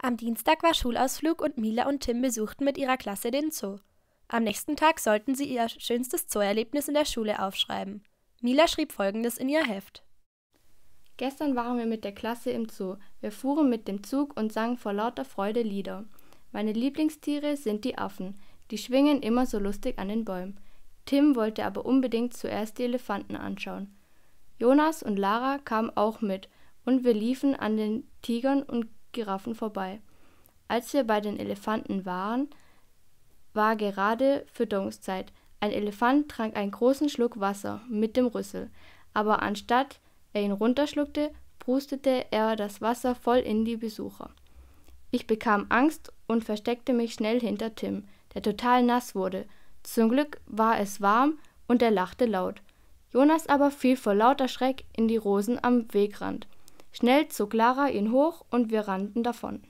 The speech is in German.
Am Dienstag war Schulausflug und Mila und Tim besuchten mit ihrer Klasse den Zoo. Am nächsten Tag sollten sie ihr schönstes Zooerlebnis in der Schule aufschreiben. Mila schrieb folgendes in ihr Heft. Gestern waren wir mit der Klasse im Zoo. Wir fuhren mit dem Zug und sangen vor lauter Freude Lieder. Meine Lieblingstiere sind die Affen. Die schwingen immer so lustig an den Bäumen. Tim wollte aber unbedingt zuerst die Elefanten anschauen. Jonas und Lara kamen auch mit und wir liefen an den Tigern und Giraffen vorbei. Als wir bei den Elefanten waren, war gerade Fütterungszeit. Ein Elefant trank einen großen Schluck Wasser mit dem Rüssel, aber anstatt er ihn runterschluckte, prustete er das Wasser voll in die Besucher. Ich bekam Angst und versteckte mich schnell hinter Tim, der total nass wurde. Zum Glück war es warm und er lachte laut. Jonas aber fiel vor lauter Schreck in die Rosen am Wegrand. Schnell zog Lara ihn hoch und wir rannten davon.